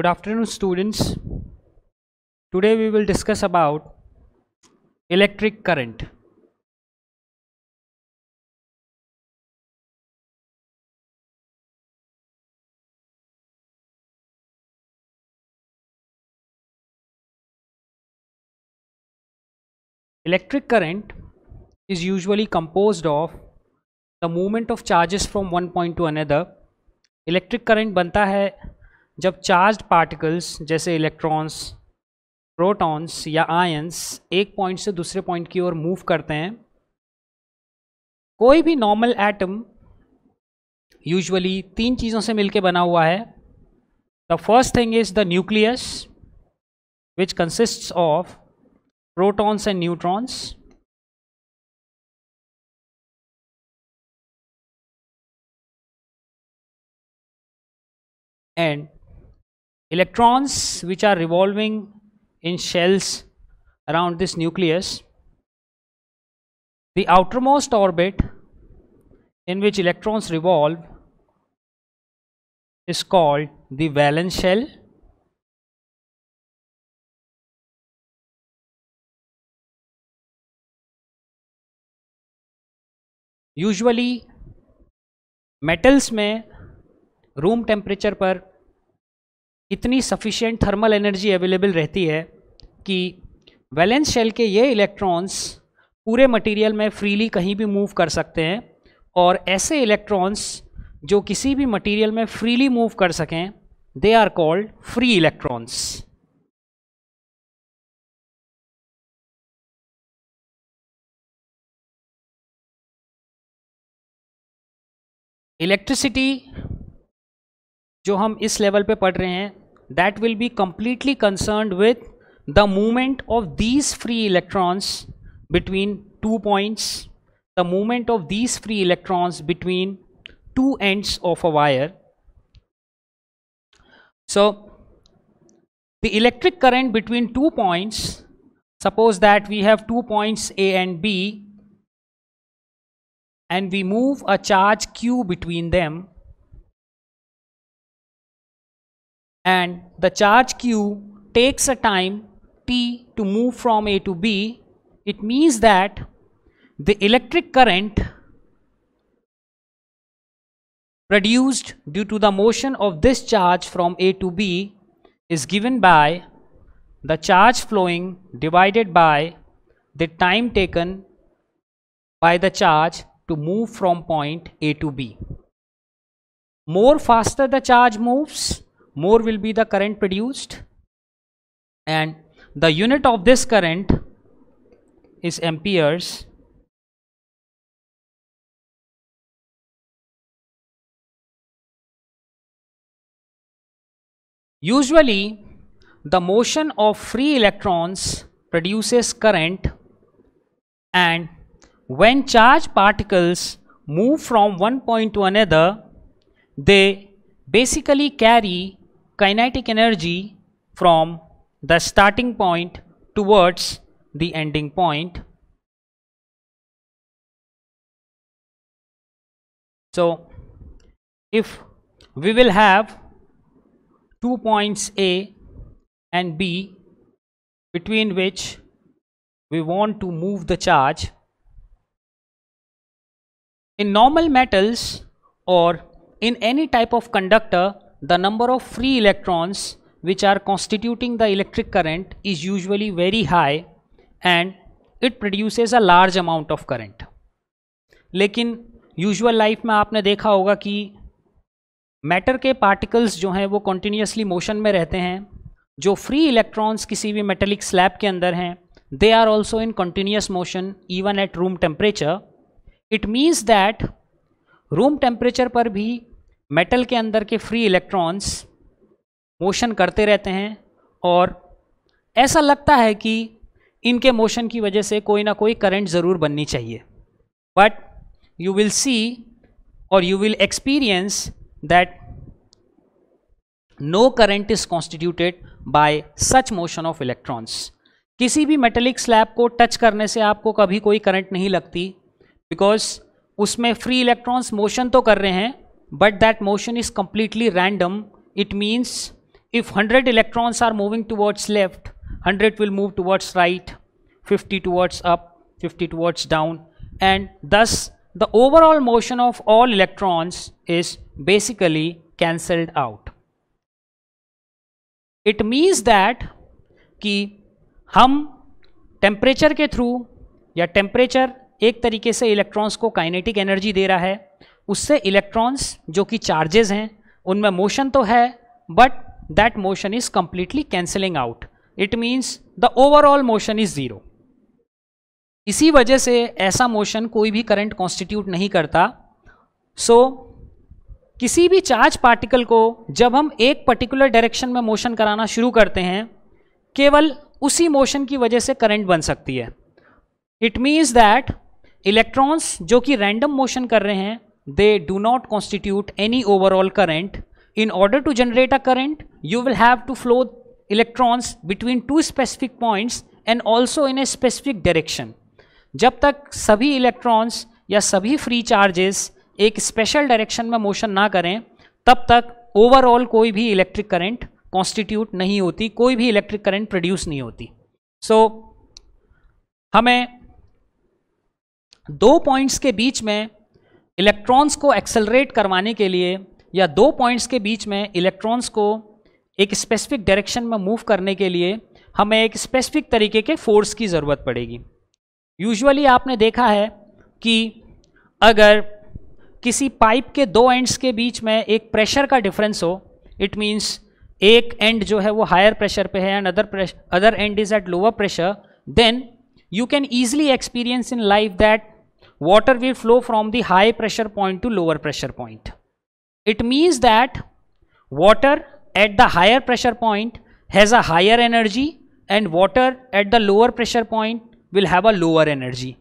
good afternoon students today we will discuss about electric current electric current is usually composed of the movement of charges from one point to another electric current banta hai जब charge particles जैसे electrons protons या ions एक point से दूसरे point की ओर move करते हैं कोई भी नॉर्मल एटम यूजुअली तीन चीज़ों से मिलके बना हुआ है the first thing is the nucleus which consist of protons and neutrons and electrons which are revolving in shells around this nucleus the outermost orbit in which electrons revolve is called the valence shell Usually, metals may room temperature per इतनी sufficient thermal energy available रहती है कि valence shell के ये electrons पूरे material में freely कहीं भी मूव कर सकते हैं और ऐसे इलेक्ट्रॉन्स जो किसी भी मटेरियल में फ्रीली मूव कर सकें they are called free electrons electricity जो हम इस लेवल पे पढ़ रहे हैं that will be completely concerned with the movement of these free electrons between two points, the movement of these free electrons between two ends of a wire. So the electric current between two points, suppose that we have two points A and B and we move a charge Q between them and the charge q takes a time t to move from a to b it means that the electric current produced due to the motion of this charge from a to b is given by the charge flowing divided by the time taken by the charge to move from point a to b more faster the charge moves more will be the current produced and the unit of this current is amperes usually the motion of free electrons produces current and when charged particles move from one point to another they basically carry kinetic energy from the starting point towards the ending point. So, if we will have two points A and B between which we want to move the charge. In normal metals or in any type of conductor, the number of free electrons which are constituting the electric current is usually very high and it produces a large amount of current लेकिन usual life में आपने देखा होगा कि matter के particles जो हैं वो कॉन्टीन्यूसली मोशन में रहते हैं जो फ्री इलेक्ट्रॉन्स किसी भी मेटेलिक स्लैब के अंदर हैं they are also in continuous motion even at room temperature it means that room temperature पर भी मेटल के अंदर के फ्री इलेक्ट्रॉन्स मोशन करते रहते हैं और ऐसा लगता है कि इनके मोशन की वजह से कोई ना कोई करंट ज़रूर बननी चाहिए बट यू विल सी और you will experience that no current is constituted by such motion of electrons किसी भी मेटेलिक स्लैब को टच करने से आपको कभी कोई करंट नहीं लगती बिकॉज उसमें फ्री इलेक्ट्रॉन्स मोशन तो कर रहे हैं but that motion is completely random it means if 100 electrons are moving towards left 100 will move towards right 50 towards up 50 towards down and thus the overall motion of all electrons is basically cancelled out it means that कि हम temperature के through या temperature एक तरीके से electrons को kinetic energy दे रहा है उससे इलेक्ट्रॉन्स जो कि चार्जेस हैं उनमें मोशन तो है but that motion is completely cancelling out it means the overall motion is zero इसी वजह से ऐसा मोशन कोई भी करंट कॉन्स्टिट्यूट नहीं करता सो so, किसी भी चार्ज पार्टिकल को जब हम एक पर्टिकुलर डायरेक्शन में मोशन कराना शुरू करते हैं केवल उसी मोशन की वजह से करंट बन सकती है इट मीन्स दैट इलेक्ट्रॉन्स जो कि रैंडम मोशन कर रहे हैं they do not constitute any overall current. In order to generate a current, you will have to flow electrons between two specific points and also in a specific direction. जब तक सभी electrons या सभी free charges एक special direction में motion ना करें तब तक ओवरऑल कोई भी इलेक्ट्रिक करंट कॉन्स्टिट्यूट नहीं होती कोई भी इलेक्ट्रिक करंट प्रोड्यूस नहीं होती सो so, हमें दो पॉइंट्स के बीच में इलेक्ट्रॉन्स को एक्सेलरेट करवाने के लिए या दो पॉइंट्स के बीच में इलेक्ट्रॉन्स को एक स्पेसिफिक डायरेक्शन में मूव करने के लिए हमें एक स्पेसिफिक तरीके के फोर्स की ज़रूरत पड़ेगी यूजुअली आपने देखा है कि अगर किसी पाइप के दो एंड्स के बीच में एक प्रेशर का डिफरेंस हो इट मीन्स एक एंड जो है वो हायर प्रेशर पे है and other other end is at lower pressure then you can easily experience in life that water will flow from the high pressure point to lower pressure point. It means that water at the higher pressure point has a higher energy and water at the lower pressure point will have a lower energy.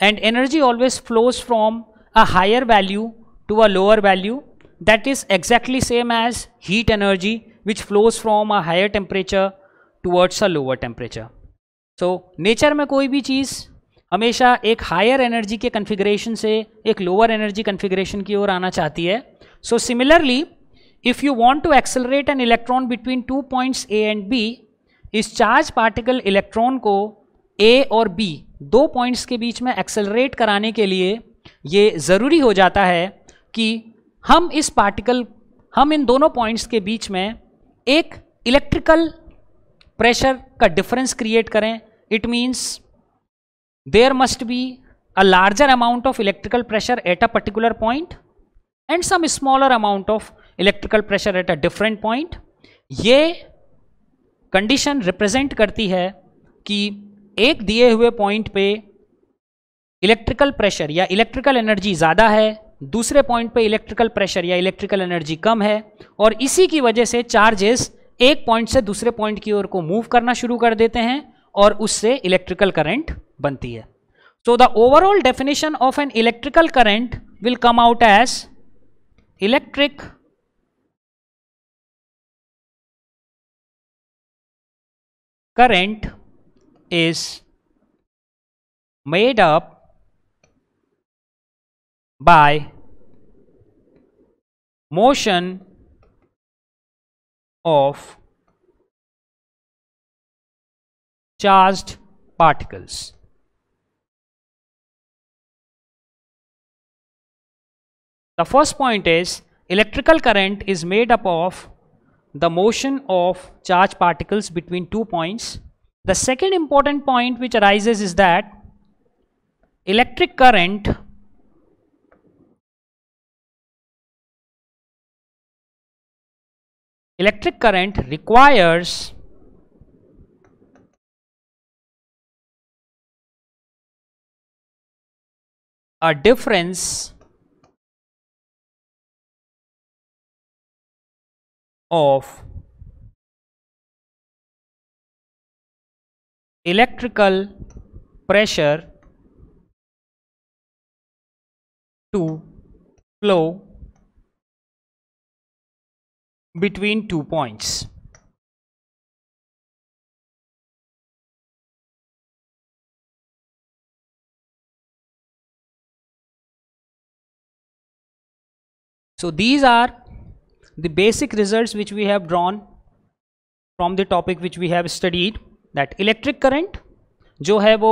And energy always flows from a higher value to a lower value that is exactly same as heat energy which flows from a higher temperature towards a lower temperature. So nature में कोई भी चीज़ हमेशा एक higher energy के configuration से एक lower energy configuration की ओर आना चाहती है so similarly if you want to accelerate an electron between two points A and B इस चार्ज पार्टिकल इलेक्ट्रॉन को ए और बी दो पॉइंट्स के बीच में एक्सेलरेट कराने के लिए ये ज़रूरी हो जाता है कि हम इस पार्टिकल हम इन दोनों पॉइंट्स के बीच में एक इलेक्ट्रिकल प्रेशर का डिफरेंस क्रिएट करें it means there must be a larger amount of electrical pressure at a particular point and some smaller amount of electrical pressure at a different point ये condition represent करती है कि एक दिए हुए point पे electrical pressure या electrical energy ज़्यादा है दूसरे point पे electrical pressure या electrical energy कम है और इसी की वजह से charges एक point से दूसरे point की ओर को move करना शुरू कर देते हैं और उससे इलेक्ट्रिकल करंट बनती है so the overall definition of an electrical current will come out as electric current is made up by motion of charged particles. The first point is electrical current is made up of the motion of charged particles between two points. The second important point which arises is that electric current electric current requires a difference of electrical pressure to flow between two points. so these are the basic results which we have drawn from the topic which we have studied that electric current जो है वो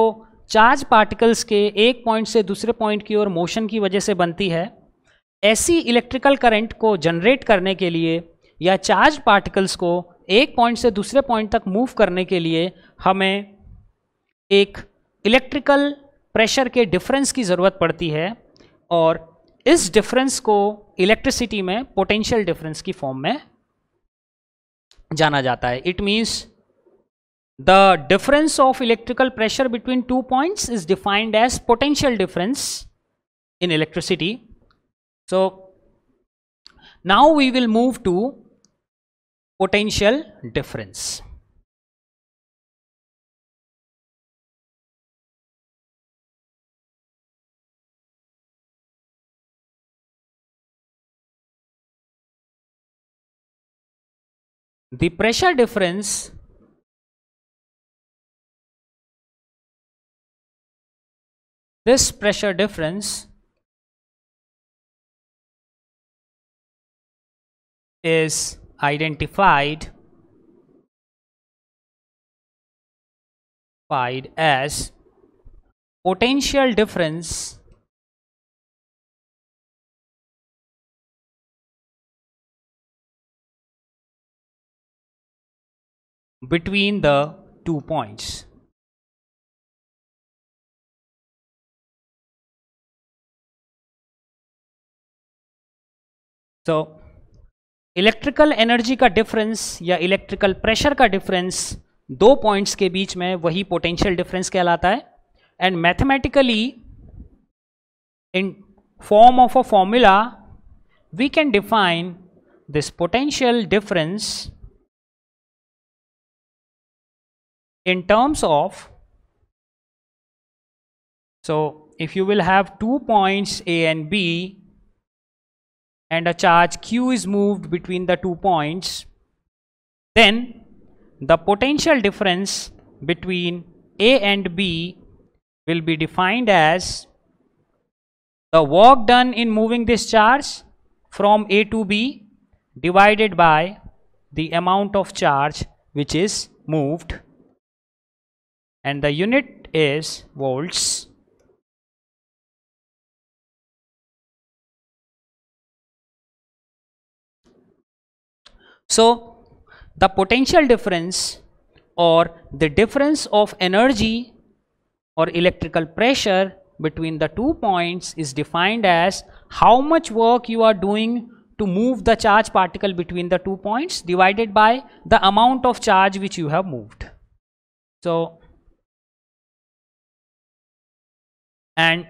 charge particles के एक point से दूसरे point की ओर motion की वजह से बनती है ऐसी इलेक्ट्रिकल करंट को जनरेट करने के लिए या चार्ज पार्टिकल्स को एक पॉइंट से दूसरे पॉइंट तक मूव करने के लिए हमें एक इलेक्ट्रिकल प्रेशर के डिफरेंस की ज़रूरत पड़ती है और इस डिफरेंस को इलेक्ट्रिसिटी में पोटेंशियल डिफरेंस की फॉर्म में जाना जाता है it means the difference of electrical pressure between two points is defined as potential difference in electricity so now we will move to potential difference the pressure difference this pressure difference is identified as potential difference between the two points. तो electrical energy का difference या electrical pressure का difference दो points के बीच में वही potential difference कहलाता है and mathematically in form of a formula we can define this potential difference in terms of so if you will have two points A and B and a charge Q is moved between the two points then the potential difference between A and B will be defined as the work done in moving this charge from A to B divided by the amount of charge which is moved and the unit is volts so the potential difference or the difference of energy or electrical pressure between the two points is defined as how much work you are doing to move the charge particle between the two points divided by the amount of charge which you have moved. So, and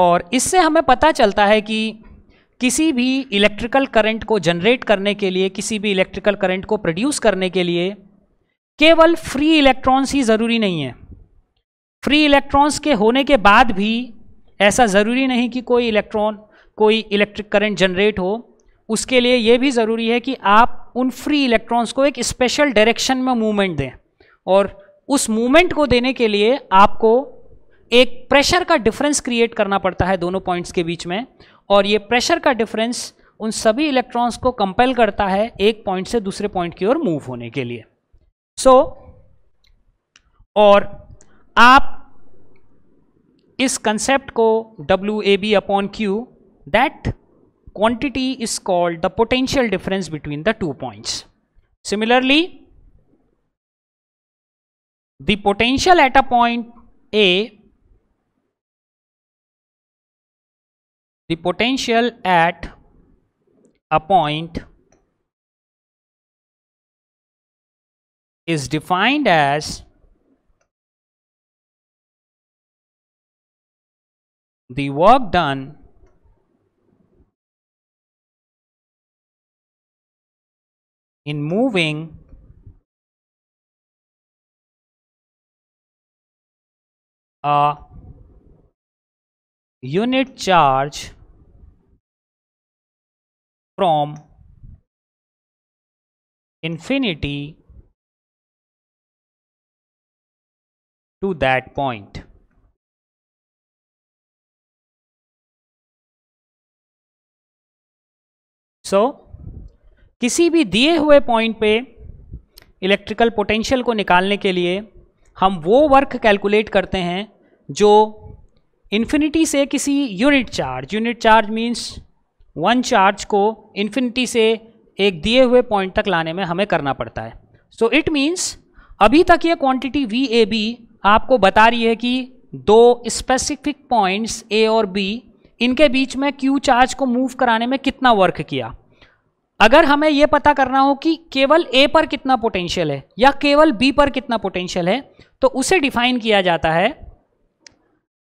और इससे हमें पता चलता है कि किसी भी electrical current को जनरेट करने के लिए किसी भी इलेक्ट्रिकल करंट को प्रोड्यूस करने के लिए केवल फ्री इलेक्ट्रॉन्स ही ज़रूरी नहीं है फ्री इलेक्ट्रॉन्स के होने के बाद भी ऐसा ज़रूरी नहीं कि कोई इलेक्ट्रॉन कोई इलेक्ट्रिक करंट जनरेट हो उसके लिए यह भी ज़रूरी है कि आप उन फ्री इलेक्ट्रॉन्स को एक स्पेशल डायरेक्शन में मूवमेंट दें और उस मूवमेंट को देने के लिए आपको एक प्रेशर का डिफरेंस क्रिएट करना पड़ता है दोनों पॉइंट्स के बीच में और ये प्रेशर का डिफरेंस उन सभी इलेक्ट्रॉन्स को कंपेल करता है एक पॉइंट से दूसरे पॉइंट की ओर मूव होने के लिए सो so, और आप इस कंसेप्ट को W A B upon Q that quantity is called the potential difference between the two points similarly the potential at a point A the potential at a point is defined as the work done in moving a unit charge from infinity to that point. so, किसी भी दिए हुए point पे electrical potential को निकालने के लिए हम वो वर्क कैलकुलेट करते हैं जो इन्फिनिटी से किसी unit charge unit charge means one charge को इन्फिनिटी से एक दिए हुए पॉइंट तक लाने में हमें करना पड़ता है सो इट मीन्स अभी तक ये क्वांटिटी वी ए बी आपको बता रही है कि दो स्पेसिफिक पॉइंट्स ए और बी इनके बीच में क्यू चार्ज को मूव कराने में कितना वर्क किया अगर हमें यह पता करना हो कि केवल ए पर कितना पोटेंशियल है या केवल बी पर कितना पोटेंशियल है तो उसे डिफाइन किया जाता है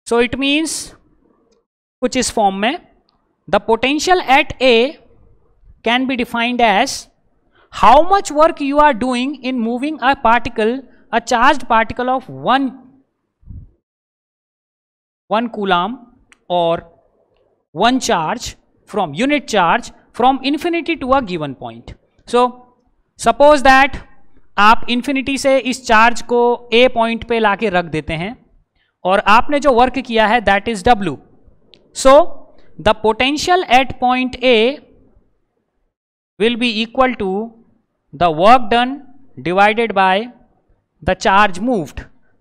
सो इट मीन्स कुछ इस फॉर्म में the potential at A can be defined as how much work you are doing in moving a particle a charge particle of one one coulomb और one charge from unit charge from infinity to a given point so suppose that आप infinity से इस charge को ए point पे ला के रख देते हैं और आपने जो वर्क किया है that is W so the potential at point A will be equal to the work done divided by the charge moved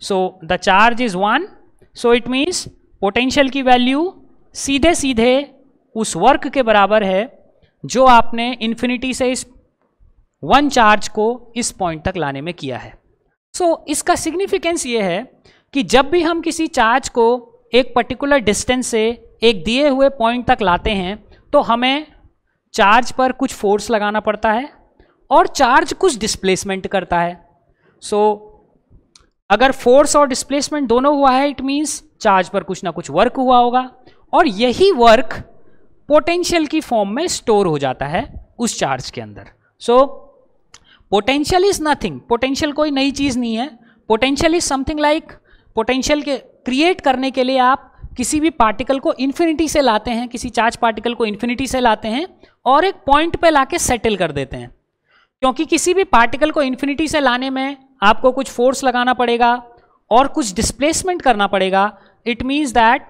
so the charge is one so it means potential की value सीधे सीधे उस work के बराबर है जो आपने infinity से इस वन चार्ज को इस पॉइंट तक लाने में किया है सो so, इसका सिग्निफिकेंस ये है कि जब भी हम किसी चार्ज को एक पर्टिकुलर डिस्टेंस से एक दिए हुए पॉइंट तक लाते हैं तो हमें चार्ज पर कुछ फोर्स लगाना पड़ता है और चार्ज कुछ डिस्प्लेसमेंट करता है सो so, अगर फोर्स और डिस्प्लेसमेंट दोनों हुआ है इट मीन्स चार्ज पर कुछ ना कुछ वर्क हुआ होगा और यही वर्क पोटेंशियल की फॉर्म में स्टोर हो जाता है उस चार्ज के अंदर so potential is nothing potential कोई नई चीज़ नहीं है potential is something like potential के क्रिएट करने के लिए आप किसी भी पार्टिकल को इन्फिनिटी से लाते हैं किसी चार्ज पार्टिकल को इन्फिनिटी से लाते हैं और एक पॉइंट पे लाके सेटल कर देते हैं क्योंकि किसी भी पार्टिकल को इन्फिनिटी से लाने में आपको कुछ फोर्स लगाना पड़ेगा और कुछ डिस्प्लेसमेंट करना पड़ेगा it means that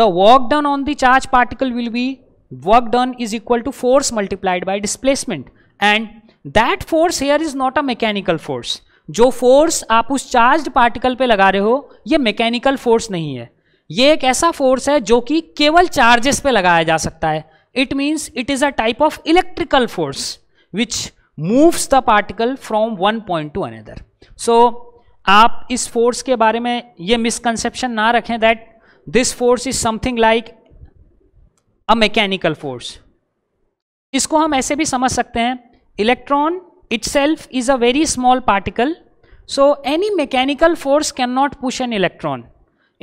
the work done on the charge particle will be work done is equal to force multiplied by displacement and that force here is not a mechanical force जो force आप उस charge particle पे लगा रहे हो ये mechanical force नहीं है ये एक ऐसा फोर्स है जो कि केवल चार्जेस पे लगाया जा सकता है it means it is a type of electrical force which moves the particle from one point to another सो आप इस फोर्स के बारे में ये मिसकनसेप्शन ना रखें that this force is something like a mechanical force इसको हम ऐसे भी समझ सकते हैं electron itself is a very small particle so any mechanical force can not push an electron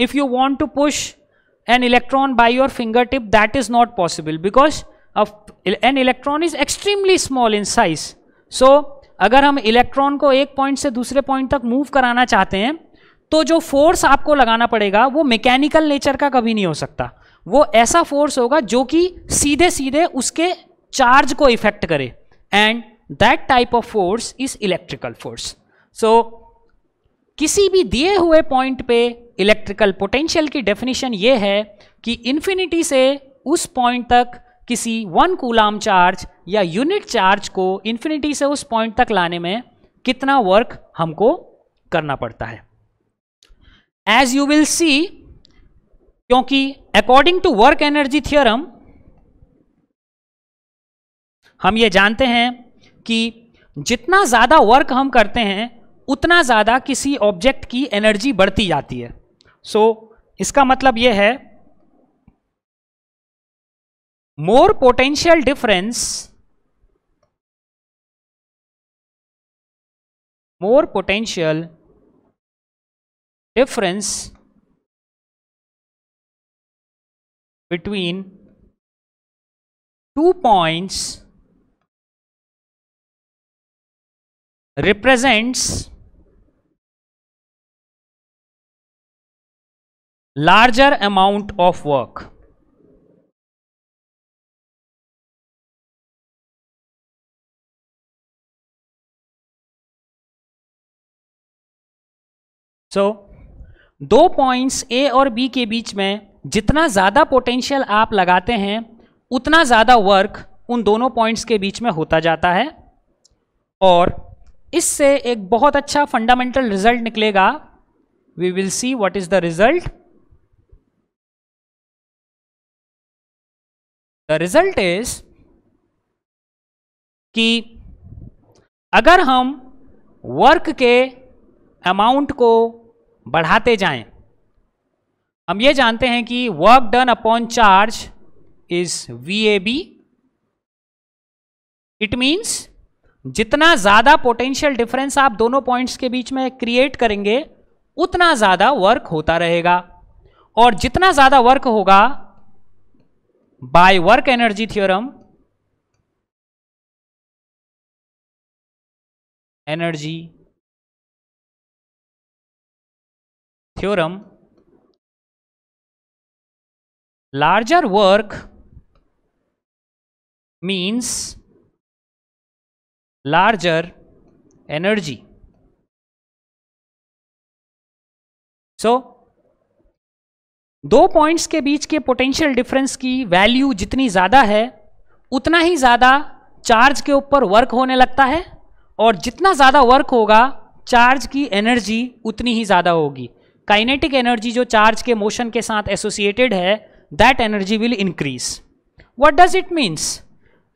if you want to push an electron by your finger tip that is not possible because an electron is extremely small in size so अगर हम electron को एक point से दूसरे point तक move कराना चाहते हैं तो जो फोर्स आपको लगाना पड़ेगा वो मैकेनिकल नेचर का कभी नहीं हो सकता वो ऐसा फोर्स होगा जो कि सीधे सीधे उसके चार्ज को इफेक्ट करे and that type of force is electrical force so किसी भी दिए हुए पॉइंट पे इलेक्ट्रिकल पोटेंशियल की डेफिनेशन ये है कि इन्फिनिटी से उस पॉइंट तक किसी वन कूलाम चार्ज या यूनिट चार्ज को इन्फिनिटी से उस पॉइंट तक लाने में कितना वर्क हमको करना पड़ता है एज यू विल सी क्योंकि according to work energy theorem हम ये जानते हैं कि जितना ज़्यादा वर्क हम करते हैं उतना ज़्यादा किसी ऑब्जेक्ट की एनर्जी बढ़ती जाती है सो so, इसका मतलब यह है more potential difference more potential difference between two points represents larger amount of work so दो पॉइंट्स ए और बी के बीच में जितना ज़्यादा पोटेंशियल आप लगाते हैं उतना ज़्यादा वर्क उन दोनों पॉइंट्स के बीच में होता जाता है और इससे एक बहुत अच्छा फंडामेंटल रिजल्ट निकलेगा we will see what is the result the result is कि अगर हम वर्क के अमाउंट को बढ़ाते जाएं हम ये जानते हैं कि work done upon charge is V A B it means जितना ज्यादा पोटेंशियल डिफरेंस आप दोनों पॉइंट्स के बीच में क्रिएट करेंगे उतना ज्यादा वर्क होता रहेगा और जितना ज्यादा वर्क होगा by work energy theorem energy theorem larger work means larger energy so so, दो पॉइंट्स के बीच के पोटेंशियल डिफरेंस की वैल्यू जितनी ज़्यादा है उतना ही ज़्यादा चार्ज के ऊपर वर्क होने लगता है और जितना ज़्यादा वर्क होगा चार्ज की एनर्जी उतनी ही ज़्यादा होगी काइनेटिक एनर्जी जो चार्ज के मोशन के साथ एसोसिएटेड है that energy will increase. What does it means?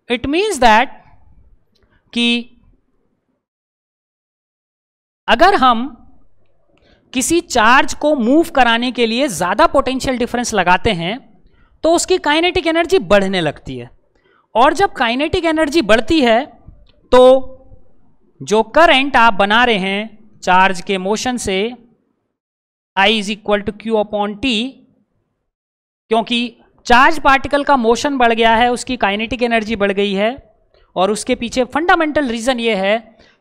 It means that कि अगर हम किसी चार्ज को मूव कराने के लिए ज़्यादा पोटेंशियल डिफरेंस लगाते हैं तो उसकी काइनेटिक एनर्जी बढ़ने लगती है और जब काइनेटिक एनर्जी बढ़ती है तो जो करंट आप बना रहे हैं चार्ज के मोशन से I is equal to Q upon T क्योंकि चार्ज पार्टिकल का मोशन बढ़ गया है उसकी काइनेटिक एनर्जी बढ़ गई है और उसके पीछे फंडामेंटल रीज़न ये है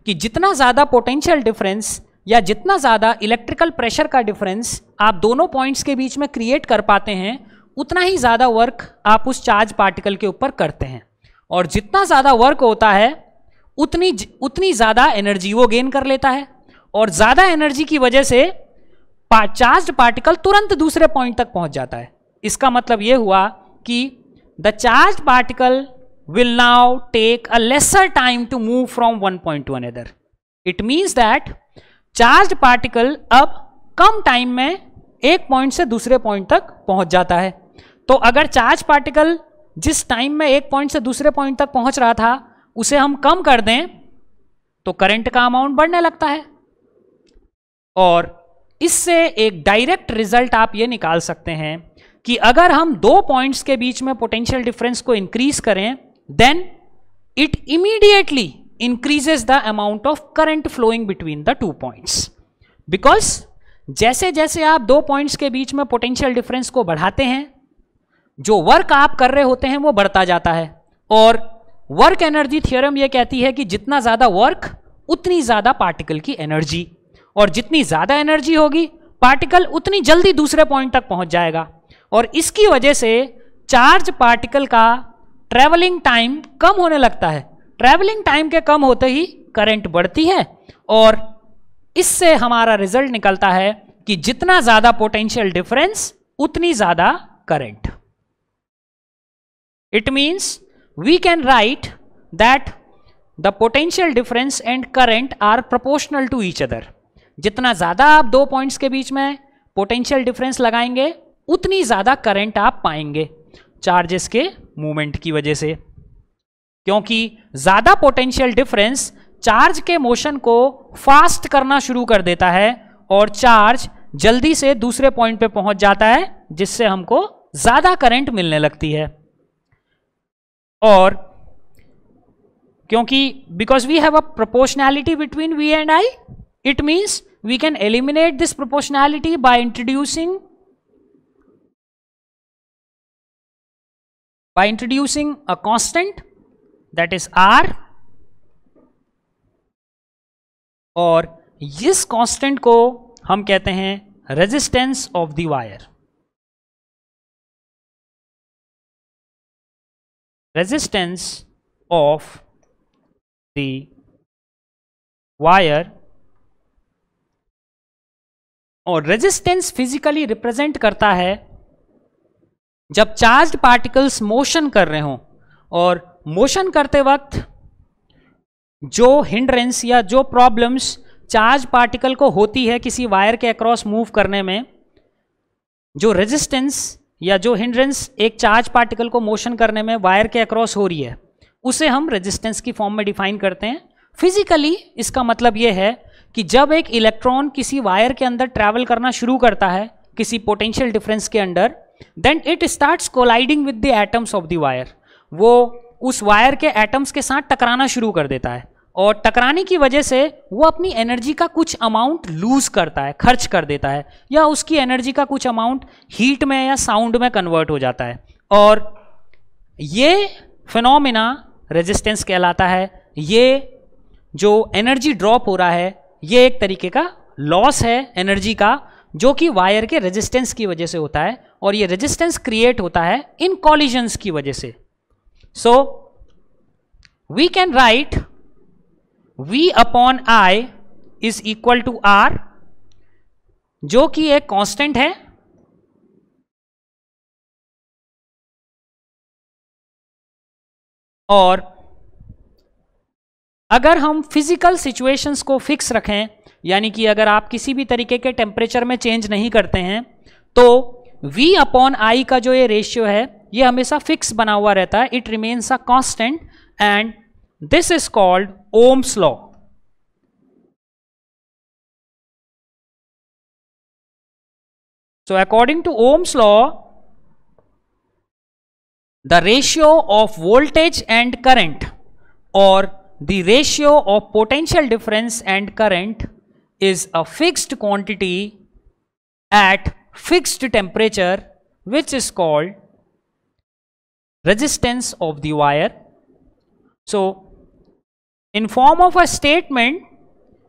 कि जितना ज़्यादा पोटेंशियल डिफरेंस या जितना ज़्यादा इलेक्ट्रिकल प्रेशर का डिफरेंस आप दोनों पॉइंट्स के बीच में क्रिएट कर पाते हैं उतना ही ज़्यादा वर्क आप उस चार्ज पार्टिकल के ऊपर करते हैं और जितना ज़्यादा वर्क होता है उतनी उतनी ज़्यादा एनर्जी वो गेन कर लेता है और ज़्यादा एनर्जी की वजह से चार्ज पार्टिकल तुरंत दूसरे पॉइंट तक पहुंच जाता है इसका मतलब ये हुआ कि the charge particle will now take a lesser time to move from one point to another it means that charge particle अब कम टाइम में एक पॉइंट से दूसरे पॉइंट तक पहुंच जाता है तो अगर चार्ज पार्टिकल जिस टाइम में एक पॉइंट से दूसरे पॉइंट तक पहुंच रहा था उसे हम कम कर दें तो करंट का अमाउंट बढ़ने लगता है और इससे एक डायरेक्ट रिजल्ट आप ये निकाल सकते हैं कि अगर हम दो पॉइंट्स के बीच में पोटेंशियल डिफरेंस को इंक्रीज करें then it immediately increases the amount of current flowing between the two points because जैसे जैसे आप दो पॉइंट्स के बीच में पोटेंशियल डिफरेंस को बढ़ाते हैं जो वर्क आप कर रहे होते हैं वो बढ़ता जाता है और वर्क एनर्जी थियोरम ये कहती है कि जितना ज़्यादा वर्क उतनी ज़्यादा पार्टिकल की एनर्जी और जितनी ज़्यादा एनर्जी होगी पार्टिकल उतनी जल्दी दूसरे पॉइंट तक पहुंच जाएगा और इसकी वजह से चार्ज पार्टिकल का ट्रैवलिंग टाइम कम होने लगता है ट्रैवलिंग टाइम के कम होते ही करंट बढ़ती है और इससे हमारा रिजल्ट निकलता है कि जितना ज्यादा पोटेंशियल डिफरेंस उतनी ज्यादा current it means we can write that the potential difference and current are proportional to each other जितना ज़्यादा आप दो पॉइंट्स के बीच में पोटेंशियल डिफरेंस लगाएंगे उतनी ज़्यादा करंट आप पाएंगे चार्जेस के मूवमेंट की वजह से क्योंकि ज़्यादा पोटेंशियल डिफरेंस चार्ज के मोशन को फास्ट करना शुरू कर देता है और चार्ज जल्दी से दूसरे पॉइंट पे पहुंच जाता है जिससे हमको ज़्यादा करंट मिलने लगती है और क्योंकि because we have a proportionality between V and I it means we can eliminate this proportionality by introducing by introducing a constant that is r और इस कांस्टेंट को हम कहते हैं resistance of the wire resistance of the wire और resistance physically represent करता है जब चार्ज पार्टिकल्स मोशन कर रहे हों और मोशन करते वक्त जो हिंड्रेंस या जो प्रॉब्लम्स चार्ज पार्टिकल को होती है किसी वायर के अक्रॉस मूव करने में जो रेजिस्टेंस या जो हिंड्रेंस एक चार्ज पार्टिकल को मोशन करने में वायर के अक्रॉस हो रही है उसे हम रेजिस्टेंस की फॉर्म में डिफाइन करते हैं फिजिकली इसका मतलब यह है कि जब एक इलेक्ट्रॉन किसी वायर के अंदर ट्रैवल करना शुरू करता है किसी पोटेंशियल डिफरेंस के under then it starts colliding with the atoms of the wire वो उस वायर के एटम्स के साथ टकराना शुरू कर देता है और टकराने की वजह से वो अपनी एनर्जी का कुछ अमाउंट लूज करता है खर्च कर देता है या उसकी एनर्जी का कुछ अमाउंट हीट में या साउंड में कन्वर्ट हो जाता है और ये फिनोमिना रेजिस्टेंस कहलाता है ये जो एनर्जी ड्रॉप हो रहा है ये एक तरीके का लॉस है एनर्जी का जो कि वायर के रेजिस्टेंस की वजह से होता है और ये रेजिस्टेंस क्रिएट होता है इन कॉलिजन्स की वजह से so we can write v upon I is equal to R जो कि एक कांस्टेंट है और अगर हम फिजिकल सिचुएशंस को फिक्स रखें यानी कि अगर आप किसी भी तरीके के टेम्परेचर में चेंज नहीं करते हैं तो V अपॉन I का जो ये रेशियो है ये हमेशा फिक्स बना हुआ रहता है it remains a constant and this is called Ohm's law so according to Ohm's law the ratio of voltage and current और the ratio of potential difference and current is a fixed quantity at fixed temperature which is called resistance of the wire. So in form of a statement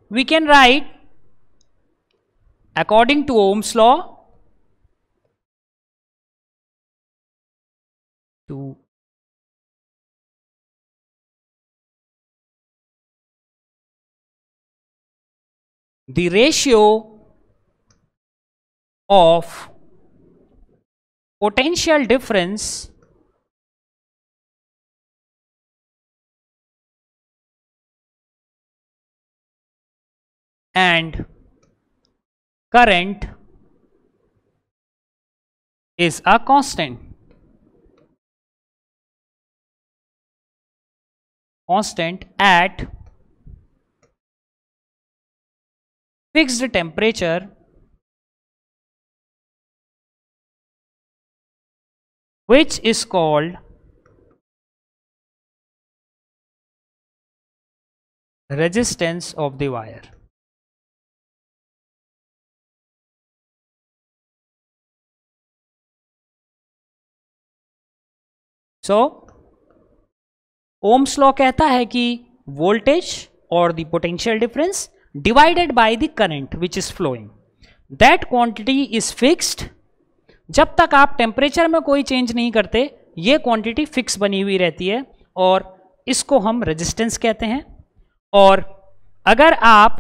we can write according to Ohm's law to the ratio of potential difference and current is a constant. Constant at fixed temperature which is called resistance of the wire. So Ohm's law कहता है कि voltage और the potential difference divided by the current which is flowing that quantity is fixed जब तक आप temperature में कोई change नहीं करते ये क्वांटिटी फिक्स बनी हुई रहती है और इसको हम रेजिस्टेंस कहते हैं और अगर आप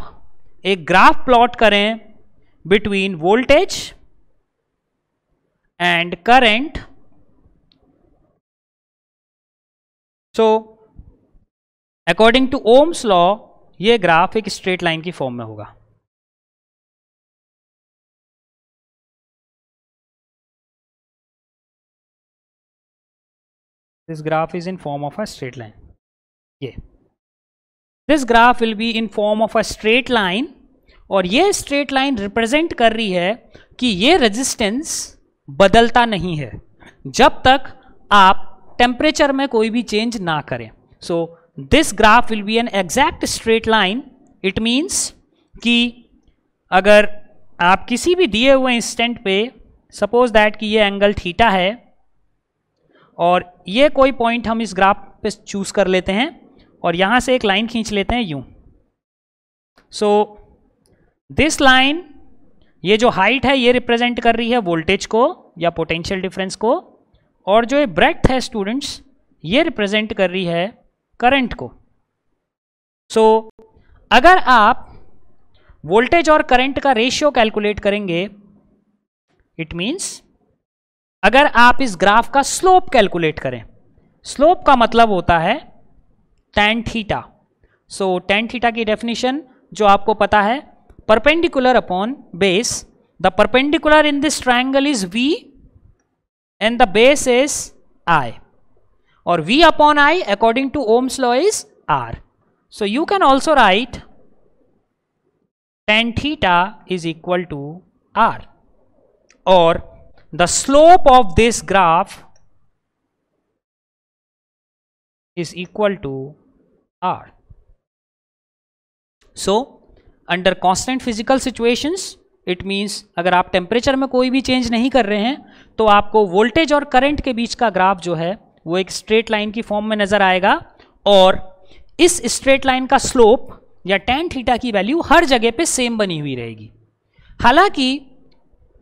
एक ग्राफ प्लॉट करें between voltage and current so according to Ohm's law ये ग्राफ एक स्ट्रेट लाइन की फॉर्म में होगा this graph is in form of a straight line ये this graph will be in form of a straight line और ये straight line represent कर रही है कि ये रेजिस्टेंस बदलता नहीं है जब तक आप टेम्परेचर में कोई भी चेंज ना करें so so, this graph will be an exact straight line it means कि अगर आप किसी भी दिए हुए इंस्टेंट पे सपोज दैट कि ये एंगल थीटा है और ये कोई पॉइंट हम इस ग्राफ पे चूज़ कर लेते हैं और यहाँ से एक लाइन खींच लेते हैं यूँ सो दिस लाइन ये जो हाइट है ये रिप्रेजेंट कर रही है वोल्टेज को या पोटेंशियल डिफरेंस को और जो ये ब्रेथ है स्टूडेंट्स ये रिप्रेजेंट कर रही है करंट को सो so, अगर आप वोल्टेज और करंट का रेशियो कैलकुलेट करेंगे इट मींस अगर आप इस ग्राफ का स्लोप कैलकुलेट करें स्लोप का मतलब होता है tan theta so tan theta की डेफिनेशन जो आपको पता है perpendicular upon base the perpendicular in this triangle is V and the base is I और V upon I according to Ohm's law is R. So you can also write tan theta is equal to R or the slope of this graph is equal to R. So under constant physical situations it means अगर आप temperature में कोई भी change नहीं कर रहे हैं तो आपको वोल्टेज और करंट के बीच का ग्राफ जो है वो एक स्ट्रेट लाइन की फॉर्म में नजर आएगा और इस स्ट्रेट लाइन का स्लोप या टेन थीटा की वैल्यू हर जगह पे सेम बनी हुई रहेगी हालांकि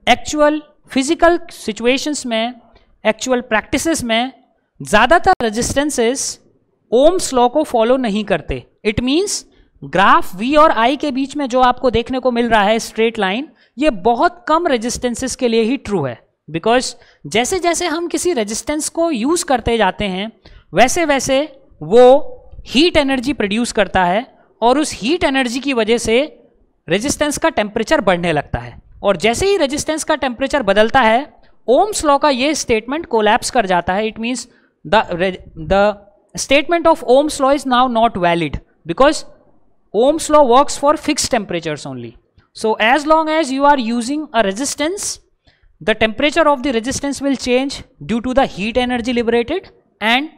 एक्चुअल फिजिकल सिचुएशंस में एक्चुअल प्रैक्टिसेस में ज़्यादातर रेजिस्टेंसेस ओम्स लॉ को फॉलो नहीं करते इट मीन्स ग्राफ वी और आई के बीच में जो आपको देखने को मिल रहा है स्ट्रेट लाइन ये बहुत कम रेजिस्टेंसेस के लिए ही ट्रू है बिकॉज जैसे जैसे हम किसी रेजिस्टेंस को यूज़ करते जाते हैं वैसे वैसे वो हीट एनर्जी प्रोड्यूस करता है और उस हीट एनर्जी की वजह से रेजिस्टेंस का टेम्परेचर बढ़ने लगता है और जैसे ही रेजिस्टेंस का टेम्परेचर बदलता है ओम्स लॉ का ये स्टेटमेंट कोलैप्स कर जाता है it means the the statement of Ohm's law is now not valid because Ohm's law works for fix temperatures only so as long as you are using a resistance the temperature of the resistance will change due to the heat energy liberated and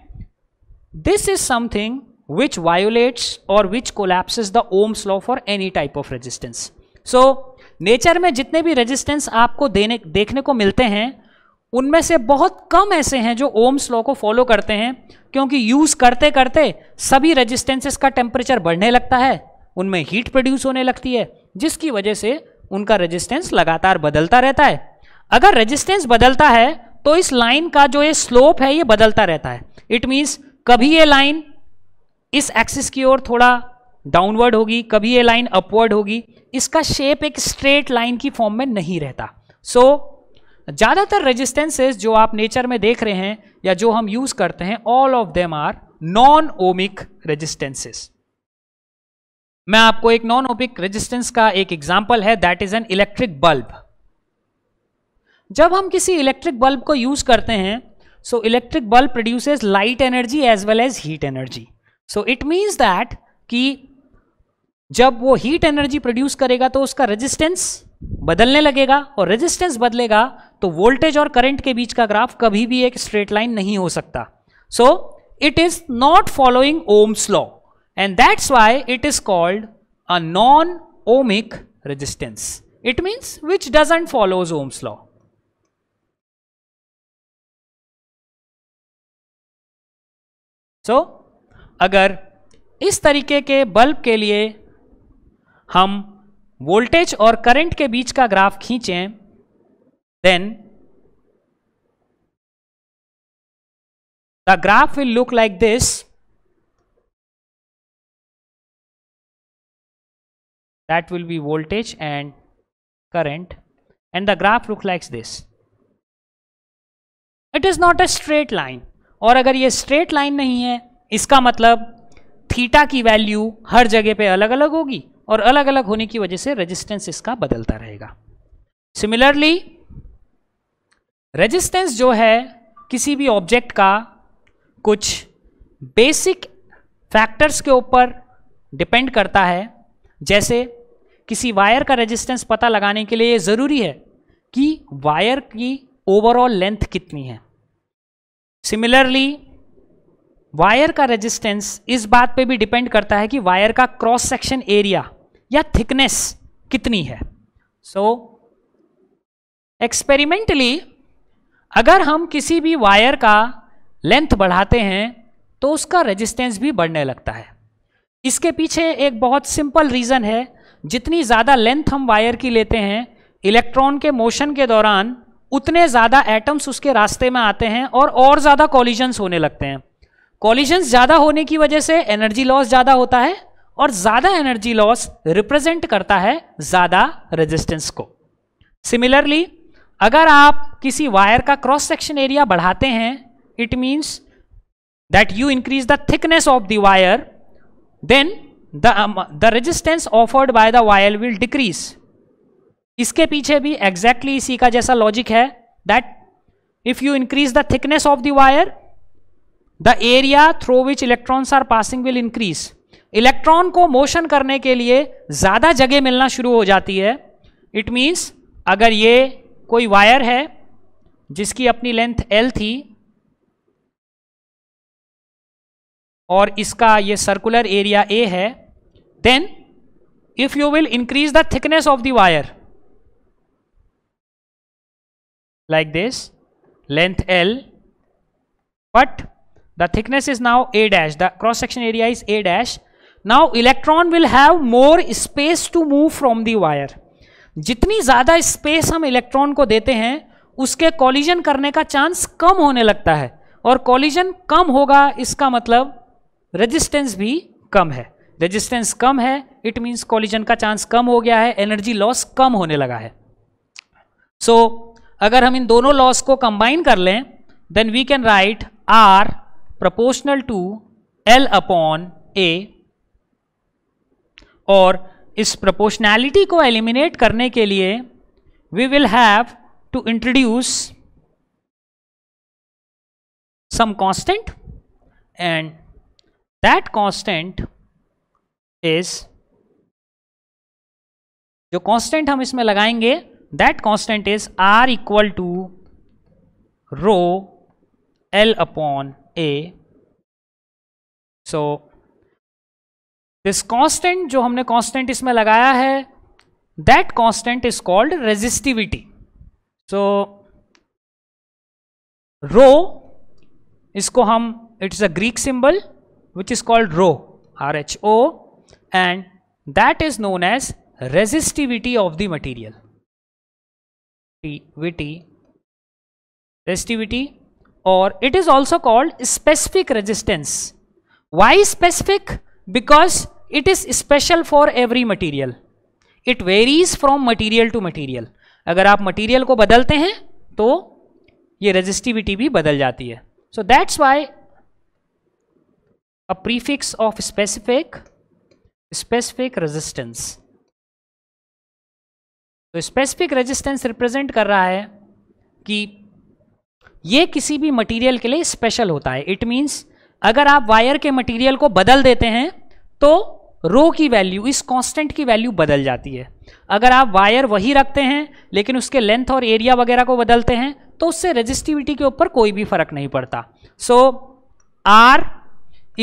this is something which violates or which collapses the ohms law for any type of resistance so nature में जितने भी resistance आपको देने देखने को मिलते हैं उनमें से बहुत कम ऐसे हैं जो ओम्स लॉ को फॉलो करते हैं क्योंकि यूज़ करते करते सभी रेजिस्टेंसेस का टेम्परेचर बढ़ने लगता है उनमें हीट प्रोड्यूस होने लगती है जिसकी वजह से उनका रेजिस्टेंस लगातार बदलता रहता है अगर रेजिस्टेंस बदलता है तो इस लाइन का जो ये स्लोप है ये बदलता रहता है इट मीन्स कभी ये लाइन इस एक्सिस की ओर थोड़ा डाउनवर्ड होगी कभी ये लाइन अपवर्ड होगी इसका शेप एक स्ट्रेट लाइन की फॉर्म में नहीं रहता सो so, ज़्यादातर रेजिस्टेंसेस जो आप नेचर में देख रहे हैं या जो हम यूज़ करते हैं all of them are non ohmic resistances मैं आपको एक नॉन ओमिक रेजिस्टेंस का एक एग्जाम्पल है that is an electric bulb जब हम किसी इलेक्ट्रिक बल्ब को यूज़ करते हैं so electric bulb produces light energy as well as heat energy so it means that कि जब वो हीट एनर्जी प्रोड्यूस करेगा तो उसका रेजिस्टेंस बदलने लगेगा और रेजिस्टेंस बदलेगा तो वोल्टेज और करंट के बीच का ग्राफ कभी भी एक स्ट्रेट लाइन नहीं हो सकता so it is not following Ohm's law and that's why it is called a non ohmic resistance it means which doesn't follows Ohm's law so अगर इस तरीके के बल्ब के लिए हम वोल्टेज और करंट के बीच का ग्राफ खींचें then the graph will look like this that will be voltage and current and the graph look like this it is not a straight line और अगर ये स्ट्रेट लाइन नहीं है इसका मतलब थीटा की वैल्यू हर जगह पे अलग अलग होगी और अलग अलग होने की वजह से रेजिस्टेंस इसका बदलता रहेगा सिमिलरली रेजिस्टेंस जो है किसी भी ऑब्जेक्ट का कुछ बेसिक फैक्टर्स के ऊपर डिपेंड करता है जैसे किसी वायर का रेजिस्टेंस पता लगाने के लिए ज़रूरी है कि वायर की ओवरऑल लेंथ कितनी है सिमिलरली वायर का रेजिस्टेंस इस बात पे भी डिपेंड करता है कि वायर का क्रॉस सेक्शन एरिया या थिकनेस कितनी है सो so, एक्सपेरिमेंटली अगर हम किसी भी वायर का लेंथ बढ़ाते हैं तो उसका रेजिस्टेंस भी बढ़ने लगता है इसके पीछे एक बहुत सिंपल रीज़न है जितनी ज़्यादा लेंथ हम वायर की लेते हैं इलेक्ट्रॉन के मोशन के दौरान उतने ज़्यादा एटम्स उसके रास्ते में आते हैं और और ज़्यादा कॉलिजन्स होने लगते हैं कॉलिजन्स ज़्यादा होने की वजह से एनर्जी लॉस ज़्यादा होता है और ज़्यादा एनर्जी लॉस रिप्रेजेंट करता है ज़्यादा रेजिस्टेंस को सिमिलरली अगर आप किसी वायर का क्रॉस सेक्शन एरिया बढ़ाते हैं it means that you increase the thickness of the wire then the resistance offered by the wire will decrease इसके पीछे भी एग्जैक्टली exactly इसी का जैसा लॉजिक है that if you increase the thickness of the wire the area through which electrons are passing will increase electron को motion करने के लिए ज़्यादा जगह मिलना शुरू हो जाती है इट मीन्स अगर ये कोई वायर है जिसकी अपनी लेंथ एल थी और इसका ये सर्कुलर एरिया ए है then if you will increase the thickness of the wire like this length L but the thickness is now A dash the cross section area is A dash now electron will have more space to move from the wire जितनी ज़्यादा space हम electron को देते हैं उसके collision करने का chance कम होने लगता है और कॉलिजन कम होगा इसका मतलब रेजिस्टेंस भी कम है रेजिस्टेंस कम है इट मीन्स कॉलिजन का चांस कम हो गया है एनर्जी लॉस कम होने लगा है सो so, अगर हम इन दोनों लॉस को कंबाइन कर लें then we can write R proportional to L upon A और इस प्रपोर्शनैलिटी को एलिमिनेट करने के लिए we will have to introduce some constant and that constant is जो कांस्टेंट हम इसमें लगाएंगे that constant is r equal to rho l upon a so this constant jo humne constant isme lagaya hai that constant is called resistivity so rho isko hum it is a greek symbol which is called rho r h o and that is known as resistivity of the material resistivity resistivity और it is also called specific resistance why specific because it is special for every material it varies from material to material अगर आप material को बदलते हैं तो ये resistivity भी बदल जाती है so that's why a prefix of specific specific resistance तो स्पेसिफिक रेजिस्टेंस रिप्रेजेंट कर रहा है कि ये किसी भी मटेरियल के लिए स्पेशल होता है इट मीन्स अगर आप वायर के मटेरियल को बदल देते हैं तो रो की वैल्यू इस कांस्टेंट की वैल्यू बदल जाती है अगर आप वायर वही रखते हैं लेकिन उसके लेंथ और एरिया वगैरह को बदलते हैं तो उससे रजिस्टिविटी के ऊपर कोई भी फर्क नहीं पड़ता so R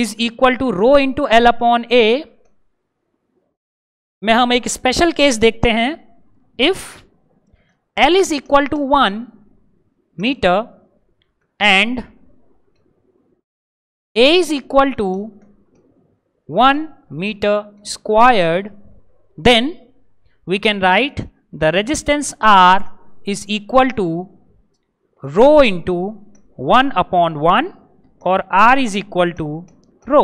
is equal to rho into L upon A में हम एक स्पेशल केस देखते हैं if L is equal to 1 meter and A is equal to 1 meter squared then we can write the resistance R is equal to rho into 1 upon 1 or R is equal to rho.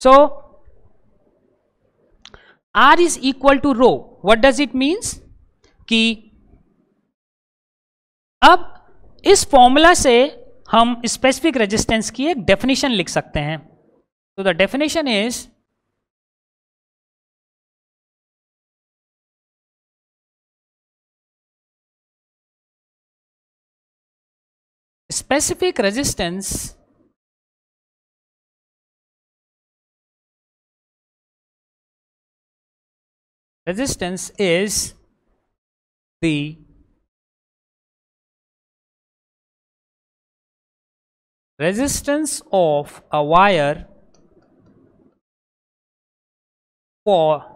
So, R is equal to rho what does it means कि अब इस formula से हम specific resistance की एक definition लिख सकते हैं तो the definition is specific resistance Resistance is the resistance of a wire for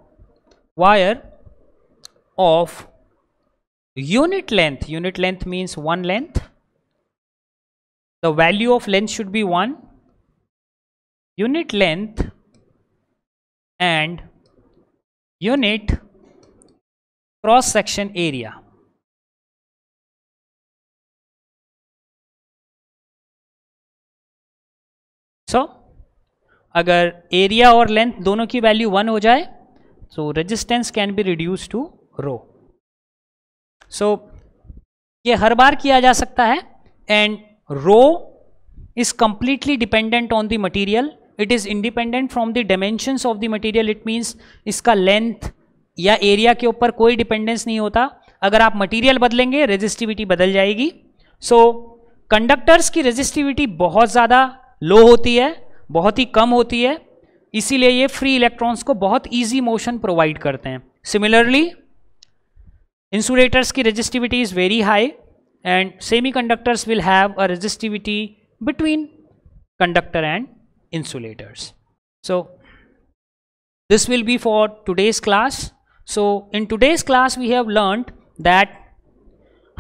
wire of unit length unit length means one length the value of length should be one unit length and unit cross section area so अगर area और length दोनों की value one हो जाए so resistance can be reduce to rho so ये हर बार किया जा सकता है and rho is completely dependent on the material it is independent from the dimensions of the material it means इसका लेंथ या एरिया के ऊपर कोई डिपेंडेंस नहीं होता अगर आप मटेरियल बदलेंगे रेजिस्टिविटी बदल जाएगी सो so, कंडक्टर्स की रेजिस्टिविटी बहुत ज़्यादा लो होती है बहुत ही कम होती है इसीलिए ये फ्री इलेक्ट्रॉन्स को बहुत ईजी मोशन प्रोवाइड करते हैं सिमिलरली इंसुलेटर्स की resistivity is very high and semiconductors will have a resistivity between conductor and insulators so this will be for today's class so in today's class we have learned that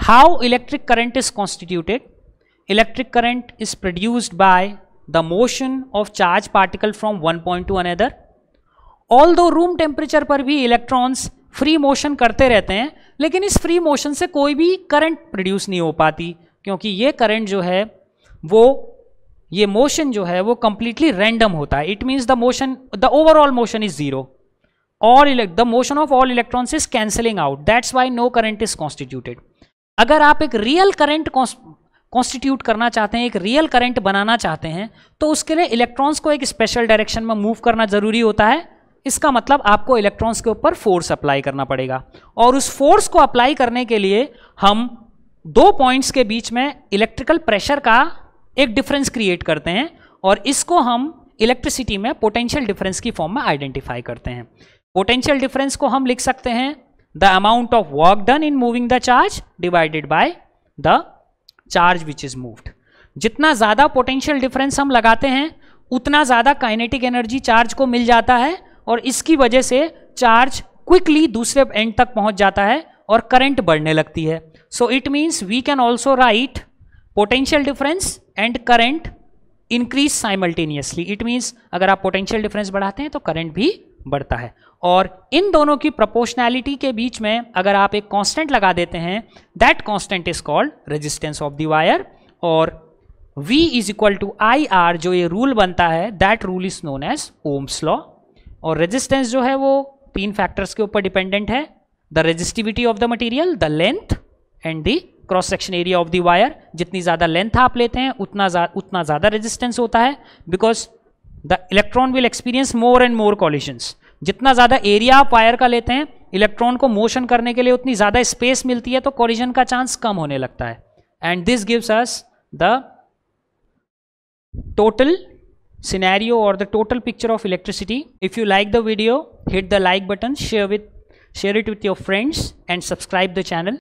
how electric current is constituted electric current is produced by the motion of charge particle from one point to another although room temperature par bhi electrons free motion karte rehte hain lekin is free motion se koi bhi current produce nahi ho pati kyunki ye current jo hai wo ये motion जो है वो completely random होता है it means the motion the overall motion is zero all the motion of all electrons is cancelling out that's why no current is constituted अगर आप एक real current constitute करना चाहते हैं एक रियल करंट बनाना चाहते हैं तो उसके लिए इलेक्ट्रॉन्स को एक स्पेशल डायरेक्शन में मूव करना जरूरी होता है इसका मतलब आपको इलेक्ट्रॉन्स के ऊपर फोर्स अप्लाई करना पड़ेगा और उस फोर्स को अप्लाई करने के लिए हम दो पॉइंट्स के बीच में इलेक्ट्रिकल प्रेशर का एक डिफरेंस क्रिएट करते हैं और इसको हम इलेक्ट्रिसिटी में पोटेंशियल डिफरेंस की फॉर्म में आइडेंटिफाई करते हैं पोटेंशियल डिफरेंस को हम लिख सकते हैं the amount of work done in moving the charge divided by the charge which is moved जितना ज़्यादा पोटेंशियल डिफरेंस हम लगाते हैं उतना ज़्यादा काइनेटिक एनर्जी चार्ज को मिल जाता है और इसकी वजह से चार्ज क्विकली दूसरे एंड तक पहुंच जाता है और करंट बढ़ने लगती है so it means we can also write potential difference and current increase simultaneously it means अगर आप पोटेंशियल डिफरेंस बढ़ाते हैं तो करंट भी बढ़ता है और इन दोनों की प्रोपोर्शनैलिटी के बीच में अगर आप एक कांस्टेंट लगा देते हैं that constant is called resistance of the wire और V is equal to I R जो ये रूल बनता है that rule is known as Ohm's law और रेजिस्टेंस जो है वो तीन फैक्टर्स के ऊपर डिपेंडेंट है the resistivity of the material the length and the cross section area of the wire जितनी ज़्यादा लेंथ आप लेते हैं उतना जा, उतना ज़्यादा रेजिस्टेंस होता है because the electron will experience more and more collisions जितना ज़्यादा एरिया आप वायर का लेते हैं इलेक्ट्रॉन को मोशन करने के लिए उतनी ज़्यादा स्पेस मिलती है तो कॉलिजन का चांस कम होने लगता है and this gives us the total scenario और the total picture of electricity if you like the video hit the like button share with share it with your friends and subscribe the channel